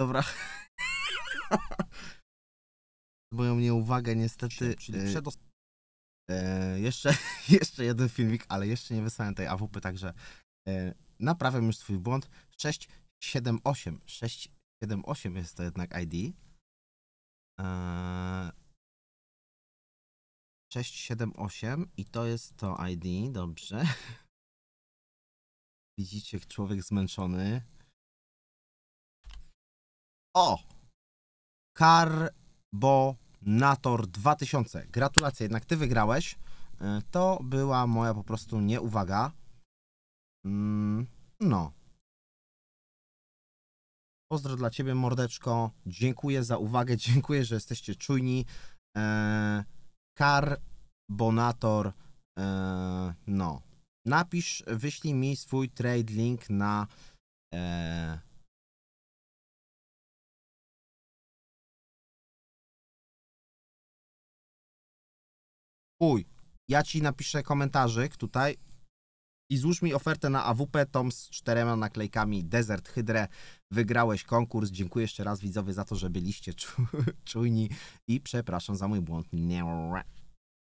Dobra. Moją nieuwagę niestety. Y, y, jeszcze, jeszcze jeden filmik, ale jeszcze nie wysłałem tej AWP, także yy, naprawiam już swój błąd. 678. 678 jest to jednak ID. 678 e, i to jest to ID, dobrze. Widzicie, człowiek zmęczony, o! Carbonator 2000. Gratulacje, jednak ty wygrałeś. E, to była moja po prostu nieuwaga. Mm, no. Pozdro dla ciebie, mordeczko. Dziękuję za uwagę, dziękuję, że jesteście czujni. Carbonator, e, e, no. Napisz, wyślij mi swój trade link na chuj, ja ci napiszę komentarzyk tutaj i złóż mi ofertę na AWP Tom z czterema naklejkami Desert Hydre. Wygrałeś konkurs. Dziękuję jeszcze raz widzowie za to, że byliście czujni i przepraszam za mój błąd. Nie.